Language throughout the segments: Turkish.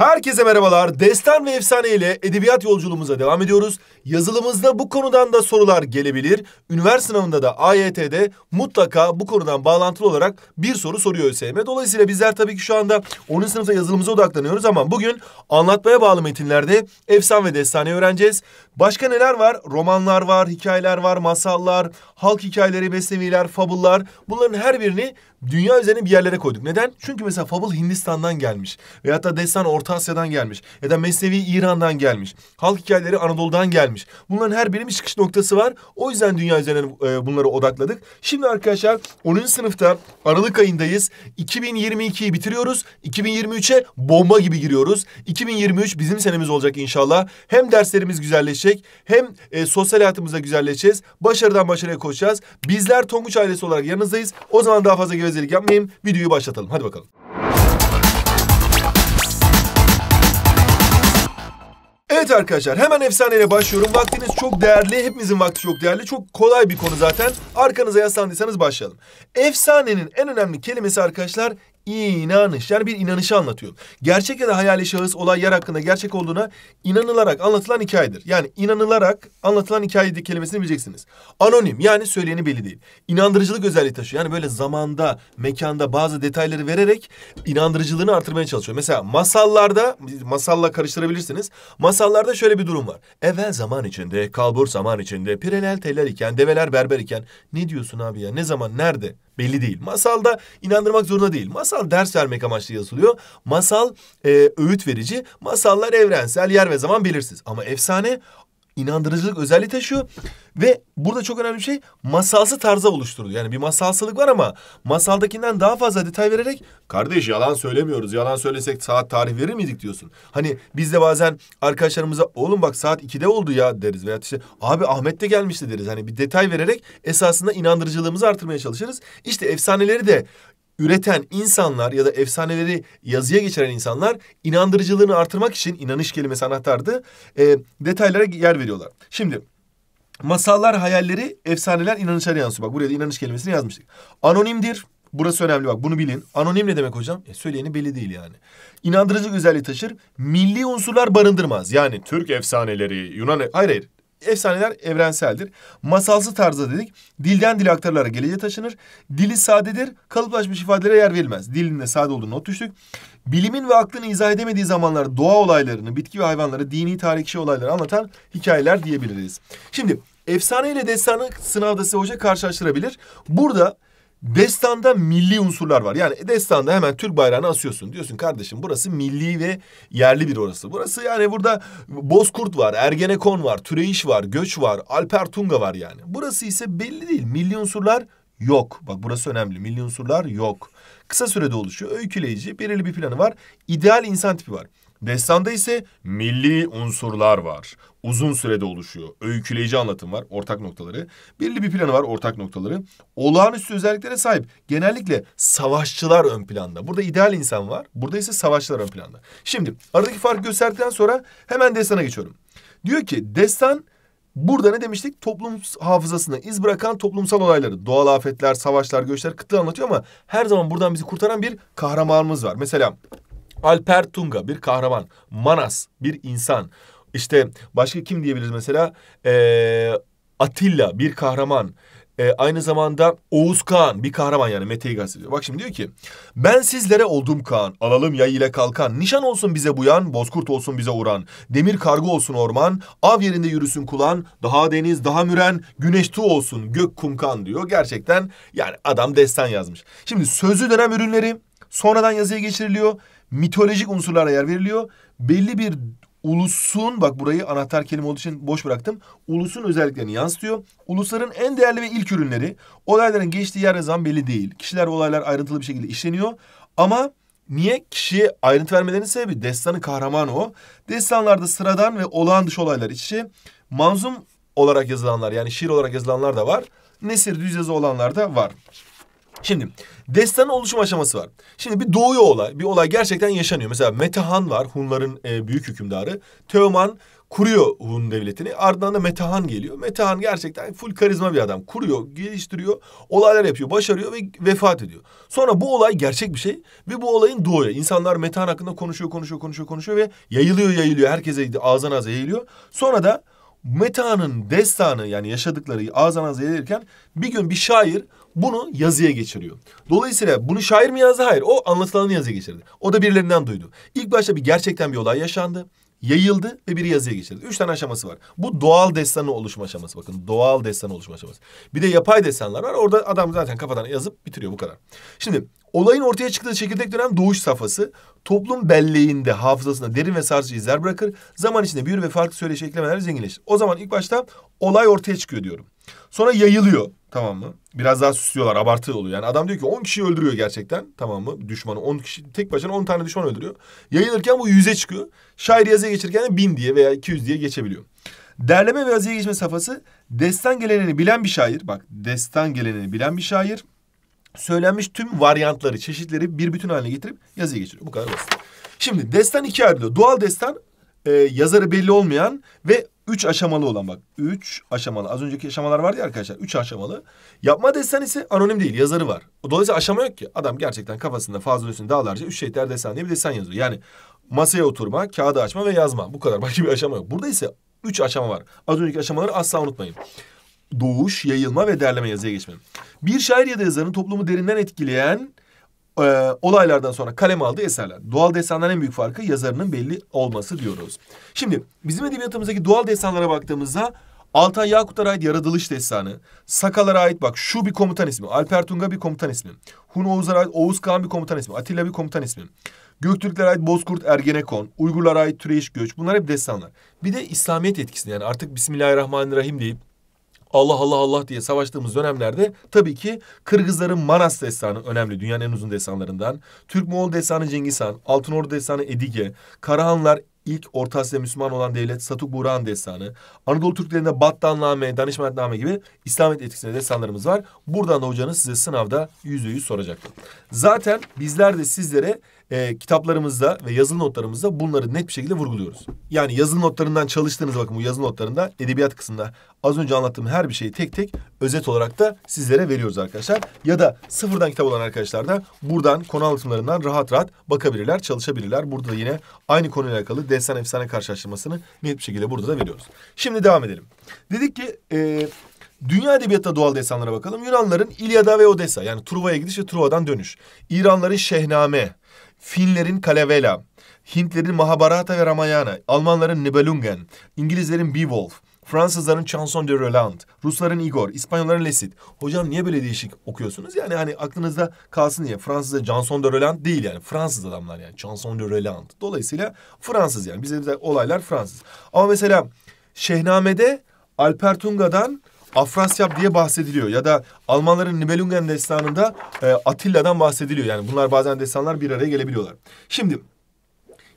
Herkese merhabalar. Destan ve efsane ile edebiyat yolculuğumuza devam ediyoruz. Yazılımızda bu konudan da sorular gelebilir. Üniversite sınavında da AYT'de mutlaka bu konudan bağlantılı olarak bir soru soruyor ÖSYM. Dolayısıyla bizler tabii ki şu anda 10. sınıfta yazılımıza odaklanıyoruz ama bugün anlatmaya bağlı metinlerde efsane ve destane öğreneceğiz. Başka neler var? Romanlar var, hikayeler var, masallar, halk hikayeleri, besleviler, fabullar. Bunların her birini dünya üzerine bir yerlere koyduk. Neden? Çünkü mesela fabul Hindistan'dan gelmiş. Veyahut da destan Orta Asya'dan gelmiş. Ya da mesnevi İran'dan gelmiş. Halk hikayeleri Anadolu'dan gelmiş. Bunların her birinin çıkış noktası var. O yüzden dünya üzerine e, bunları odakladık. Şimdi arkadaşlar 10. sınıfta Aralık ayındayız. 2022'yi bitiriyoruz. 2023'e bomba gibi giriyoruz. 2023 bizim senemiz olacak inşallah. Hem derslerimiz güzelleşecek yüksek. Hem e, sosyal hayatımızda güzelleşeceğiz. Başarıdan başarıya koşacağız. Bizler Tonguç ailesi olarak yanınızdayız. O zaman daha fazla gevezelik yapmayayım. Videoyu başlatalım. Hadi bakalım. Evet arkadaşlar hemen efsaneyle başlıyorum. Vaktiniz çok değerli. Hepimizin vakti çok değerli. Çok kolay bir konu zaten. Arkanıza yaslandıysanız başlayalım. Efsanenin en önemli kelimesi arkadaşlar İnanış. Yani bir inanışı anlatıyor. Gerçek ya da hayali şahıs olay yer hakkında gerçek olduğuna inanılarak anlatılan hikayedir. Yani inanılarak anlatılan hikaye kelimesini bileceksiniz. Anonim yani söyleyeni belli değil. İnandırıcılık özelliği taşıyor. Yani böyle zamanda, mekanda bazı detayları vererek inandırıcılığını artırmaya çalışıyor. Mesela masallarda, masalla karıştırabilirsiniz. Masallarda şöyle bir durum var. Evvel zaman içinde, kalbur zaman içinde, pirelel teller iken, develer berber iken. Ne diyorsun abi ya? Ne zaman? Nerede? belli değil. Masal da inandırmak zorunda değil. Masal ders vermek amaçlı yazılıyor. Masal e, öğüt verici. Masallar evrensel, yer ve zaman belirsiz. Ama efsane inandırıcılık özelliği taşıyor. Ve burada çok önemli bir şey masalsı tarza oluşturdu. Yani bir masalsılık var ama masaldakinden daha fazla detay vererek kardeş yalan söylemiyoruz. Yalan söylesek saat tarih verir miydik diyorsun. Hani biz de bazen arkadaşlarımıza oğlum bak saat 2'de oldu ya deriz. Veya işte abi Ahmet de gelmişti deriz. Hani bir detay vererek esasında inandırıcılığımızı artırmaya çalışırız. İşte efsaneleri de üreten insanlar ya da efsaneleri yazıya geçiren insanlar inandırıcılığını artırmak için inanış kelimesi anahtardı. E, detaylara yer veriyorlar. Şimdi masallar, hayalleri, efsaneler inanışlara yansıyor. Bak buraya da inanış kelimesini yazmıştık. Anonimdir. Burası önemli bak bunu bilin. Anonim ne demek hocam? E, söyleyeni belli değil yani. İnandırıcı özelliği taşır. Milli unsurlar barındırmaz. Yani Türk efsaneleri, Yunan... E- hayır hayır. Efsaneler evrenseldir. Masalsı tarzda dedik. Dilden dil aktarılarak geleceğe taşınır. Dili sadedir. Kalıplaşmış ifadelere yer verilmez. Dilinde de sade olduğunu not düştük. Bilimin ve aklını izah edemediği zamanlarda doğa olaylarını, bitki ve hayvanları, dini tarihçi olayları anlatan hikayeler diyebiliriz. Şimdi efsane ile destanı sınavda size hoca karşılaştırabilir. Burada Destanda milli unsurlar var. Yani destanda hemen Türk bayrağını asıyorsun. Diyorsun kardeşim burası milli ve yerli bir orası. Burası yani burada Bozkurt var, Ergenekon var, Türeyiş var, Göç var, Alper Tunga var yani. Burası ise belli değil. Milli unsurlar yok. Bak burası önemli. Milli unsurlar yok. Kısa sürede oluşuyor. Öyküleyici, belirli bir planı var. İdeal insan tipi var. Destanda ise milli unsurlar var. Uzun sürede oluşuyor. Öyküleyici anlatım var, ortak noktaları. Belli bir planı var, ortak noktaları. Olağanüstü özelliklere sahip. Genellikle savaşçılar ön planda. Burada ideal insan var, burada ise savaşçılar ön planda. Şimdi aradaki farkı gösterdikten sonra hemen destana geçiyorum. Diyor ki destan Burada ne demiştik? Toplum hafızasına iz bırakan toplumsal olayları, doğal afetler, savaşlar, göçler, kıtlığı anlatıyor ama her zaman buradan bizi kurtaran bir kahramanımız var. Mesela Alper Tunga bir kahraman. Manas bir insan. İşte başka kim diyebiliriz mesela? Ee, Atilla bir kahraman. Ee, aynı zamanda Oğuz Kağan bir kahraman yani Mete'yi kastediyor. Bak şimdi diyor ki ben sizlere oldum Kağan alalım yay ile kalkan nişan olsun bize buyan bozkurt olsun bize uğran demir kargo olsun orman av yerinde yürüsün kulan daha deniz daha müren güneş tu olsun gök kumkan diyor. Gerçekten yani adam destan yazmış. Şimdi sözlü dönem ürünleri sonradan yazıya geçiriliyor mitolojik unsurlara yer veriliyor. Belli bir ulusun bak burayı anahtar kelime olduğu için boş bıraktım. Ulusun özelliklerini yansıtıyor. Ulusların en değerli ve ilk ürünleri olayların geçtiği yer ve zaman belli değil. Kişiler olaylar ayrıntılı bir şekilde işleniyor. Ama niye kişiye ayrıntı vermelerinin sebebi destanın kahramanı o. Destanlarda sıradan ve olağan dışı olaylar içi manzum olarak yazılanlar yani şiir olarak yazılanlar da var. Nesir düz yazı olanlar da var. Şimdi destanın oluşum aşaması var. Şimdi bir doğuyor olay. Bir olay gerçekten yaşanıyor. Mesela Metehan var. Hunların e, büyük hükümdarı. Teoman kuruyor Hun devletini. Ardından da Metehan geliyor. Metehan gerçekten full karizma bir adam. Kuruyor, geliştiriyor, olaylar yapıyor, başarıyor ve vefat ediyor. Sonra bu olay gerçek bir şey ve bu olayın doğuyor. İnsanlar Metehan hakkında konuşuyor, konuşuyor, konuşuyor, konuşuyor ve yayılıyor, yayılıyor. Herkese ağzına ağza yayılıyor. Sonra da Meta'nın destanı yani yaşadıkları ağızdan ağza gelirken bir gün bir şair bunu yazıya geçiriyor. Dolayısıyla bunu şair mi yazdı? Hayır. O anlatılanı yazıya geçirdi. O da birilerinden duydu. İlk başta bir gerçekten bir olay yaşandı. Yayıldı ve biri yazıya geçirdi. Üç tane aşaması var. Bu doğal destanı oluşma aşaması. Bakın doğal destanı oluşma aşaması. Bir de yapay destanlar var. Orada adam zaten kafadan yazıp bitiriyor bu kadar. Şimdi Olayın ortaya çıktığı çekirdek dönem doğuş safhası. Toplum belleğinde, hafızasında derin ve sarsıcı izler bırakır. Zaman içinde büyür ve farklı söyleşi eklemelerle zenginleşir. O zaman ilk başta olay ortaya çıkıyor diyorum. Sonra yayılıyor tamam mı? Biraz daha süslüyorlar, abartı oluyor. Yani adam diyor ki 10 kişi öldürüyor gerçekten tamam mı? Düşmanı 10 kişi, tek başına 10 tane düşman öldürüyor. Yayılırken bu yüze çıkıyor. Şair yazıya geçirken de 1000 diye veya 200 diye geçebiliyor. Derleme ve yazıya geçme safhası destan geleneğini bilen bir şair. Bak destan geleneğini bilen bir şair söylenmiş tüm varyantları, çeşitleri bir bütün haline getirip yazıya geçiriyor. Bu kadar basit. Şimdi destan ikiye ayrılıyor. Doğal destan e, yazarı belli olmayan ve üç aşamalı olan bak. Üç aşamalı. Az önceki aşamalar vardı ya arkadaşlar. Üç aşamalı. Yapma destan ise anonim değil. Yazarı var. Dolayısıyla aşama yok ki. Adam gerçekten kafasında fazla üstünde dağlarca üç şehitler destan diye bir destan yazıyor. Yani masaya oturma, kağıda açma ve yazma. Bu kadar. Başka bir aşama yok. Burada ise üç aşama var. Az önceki aşamaları asla unutmayın doğuş, yayılma ve derleme yazıya geçme. Bir şair ya da yazarın toplumu derinden etkileyen e, olaylardan sonra kaleme aldığı eserler. Doğal destandan en büyük farkı yazarının belli olması diyoruz. Şimdi bizim edebiyatımızdaki doğal destanlara baktığımızda Altay Yakut'a ait Yaratılış Destanı, Sakalara ait bak şu bir komutan ismi, Alper Tunga bir komutan ismi, Hun Oğuz'a ait Oğuz Kağan bir komutan ismi, Atilla bir komutan ismi, Göktürklere ait Bozkurt Ergenekon, Uygurlara ait Türeyiş Göç bunlar hep destanlar. Bir de İslamiyet etkisini yani artık Bismillahirrahmanirrahim deyip Allah Allah Allah diye savaştığımız dönemlerde tabii ki Kırgızların Manas destanı önemli. Dünyanın en uzun destanlarından. Türk-Moğol destanı Cengiz Han, Altın Ordu destanı Edige, Karahanlar ilk Orta Asya Müslüman olan devlet Satuk Buran destanı, Anadolu Türklerinde Battanname, Danışmentname gibi İslamiyet etkisinde destanlarımız var. Buradan da hocanız size sınavda yüzde yüz soracak. Zaten bizler de sizlere e, kitaplarımızda ve yazılı notlarımızda bunları net bir şekilde vurguluyoruz. Yani yazılı notlarından çalıştığınız bakın bu yazılı notlarında edebiyat kısmında az önce anlattığım her bir şeyi tek tek özet olarak da sizlere veriyoruz arkadaşlar. Ya da sıfırdan kitap olan arkadaşlar da buradan konu anlatımlarından rahat rahat bakabilirler, çalışabilirler. Burada da yine aynı konuyla alakalı destan efsane karşılaştırmasını net bir şekilde burada da veriyoruz. Şimdi devam edelim. Dedik ki e, Dünya edebiyatta doğal destanlara bakalım. Yunanların İlyada ve Odessa yani Truva'ya gidiş ve Truva'dan dönüş. İranların Şehname, Finlerin Kalevela, Hintlerin Mahabharata ve Ramayana, Almanların Nibelungen, İngilizlerin Beowulf, Fransızların Chanson de Roland, Rusların Igor, İspanyolların Lesit. Hocam niye böyle değişik okuyorsunuz? Yani hani aklınızda kalsın diye Fransızca Chanson de Roland değil yani. Fransız adamlar yani Chanson de Roland. Dolayısıyla Fransız yani. Bize de olaylar Fransız. Ama mesela Şehname'de Alpertunga'dan Afrasyap diye bahsediliyor. Ya da Almanların Nibelungen destanında e, Atilla'dan bahsediliyor. Yani bunlar bazen destanlar bir araya gelebiliyorlar. Şimdi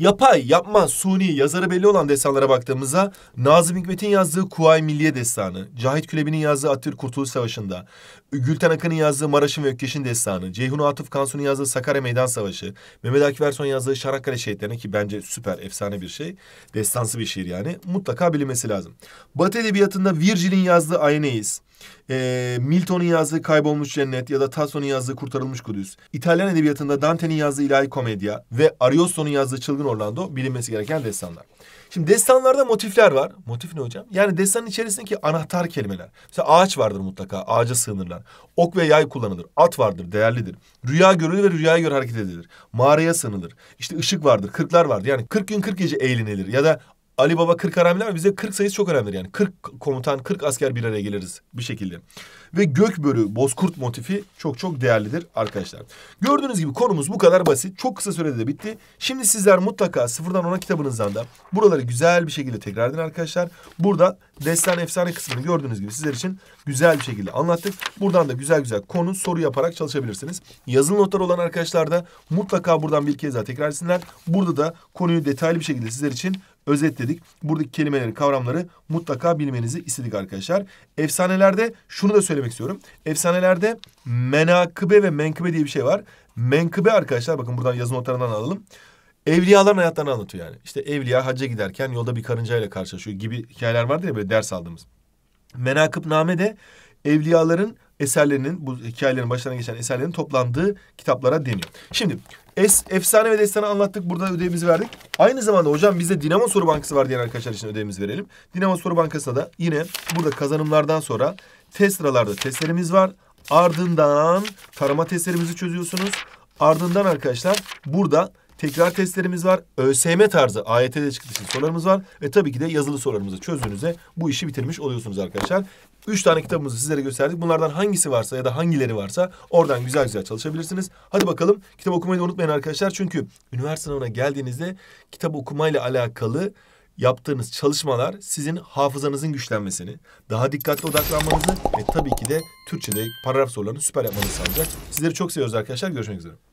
Yapay, yapma, suni, yazarı belli olan destanlara baktığımızda Nazım Hikmet'in yazdığı Kuvayi Milliye Destanı, Cahit Külebi'nin yazdığı Atatürk Kurtuluş Savaşı'nda, Gülten Akın'ın yazdığı Maraş'ın ve Ökkeş'in Destanı, Ceyhun Atıf Kansu'nun yazdığı Sakarya Meydan Savaşı, Mehmet Akif Ersoy'un yazdığı Şarakkale Şehitlerine ki bence süper, efsane bir şey, destansı bir şiir yani, mutlaka bilinmesi lazım. Batı Edebiyatı'nda Virgil'in yazdığı Aeneis, e, Milton'un yazdığı Kaybolmuş Cennet ya da Tasso'nun yazdığı Kurtarılmış Kudüs. İtalyan edebiyatında Dante'nin yazdığı İlahi Komedya ve Ariosto'nun yazdığı Çılgın Orlando bilinmesi gereken destanlar. Şimdi destanlarda motifler var. Motif ne hocam? Yani destanın içerisindeki anahtar kelimeler. Mesela ağaç vardır mutlaka. Ağaca sığınırlar. Ok ve yay kullanılır. At vardır. Değerlidir. Rüya görülür ve rüyaya göre hareket edilir. Mağaraya sığınılır. İşte ışık vardır. Kırklar vardır. Yani kırk gün kırk gece eğlenilir. Ya da Ali Baba 40 haramiler var. Bize 40 sayısı çok önemlidir yani. 40 komutan, 40 asker bir araya geliriz bir şekilde. Ve gökbörü, bozkurt motifi çok çok değerlidir arkadaşlar. Gördüğünüz gibi konumuz bu kadar basit. Çok kısa sürede de bitti. Şimdi sizler mutlaka sıfırdan ona kitabınızdan da buraları güzel bir şekilde tekrar edin arkadaşlar. Burada destan efsane kısmını gördüğünüz gibi sizler için güzel bir şekilde anlattık. Buradan da güzel güzel konu soru yaparak çalışabilirsiniz. Yazılı notlar olan arkadaşlar da mutlaka buradan bir kez daha tekrar etsinler. Burada da konuyu detaylı bir şekilde sizler için özetledik. Buradaki kelimeleri, kavramları mutlaka bilmenizi istedik arkadaşlar. Efsanelerde şunu da söylemek istiyorum. Efsanelerde menakıbe ve menkıbe diye bir şey var. Menkıbe arkadaşlar bakın buradan yazı notlarından alalım. Evliyaların hayatlarını anlatıyor yani. İşte evliya hacca giderken yolda bir karıncayla karşılaşıyor gibi hikayeler vardır ya böyle ders aldığımız. Menakıbname de evliyaların eserlerinin bu hikayelerin başlarına geçen eserlerin toplandığı kitaplara deniyor. Şimdi es, efsane ve destanı anlattık. Burada ödevimizi verdik. Aynı zamanda hocam bizde Dinamo Soru Bankası var diyen arkadaşlar için ödevimizi verelim. Dinamo Soru Bankası'na da yine burada kazanımlardan sonra test sıralarda testlerimiz var. Ardından tarama testlerimizi çözüyorsunuz. Ardından arkadaşlar burada tekrar testlerimiz var. ÖSM tarzı AYT'de çıkışlı sorularımız var. Ve tabii ki de yazılı sorularımızı çözdüğünüzde bu işi bitirmiş oluyorsunuz arkadaşlar. Üç tane kitabımızı sizlere gösterdik. Bunlardan hangisi varsa ya da hangileri varsa oradan güzel güzel çalışabilirsiniz. Hadi bakalım kitap okumayı da unutmayın arkadaşlar. Çünkü üniversite sınavına geldiğinizde kitap okumayla alakalı yaptığınız çalışmalar sizin hafızanızın güçlenmesini, daha dikkatli odaklanmanızı ve tabii ki de Türkçe'de paragraf sorularını süper yapmanızı sağlayacak. Sizleri çok seviyoruz arkadaşlar. Görüşmek üzere.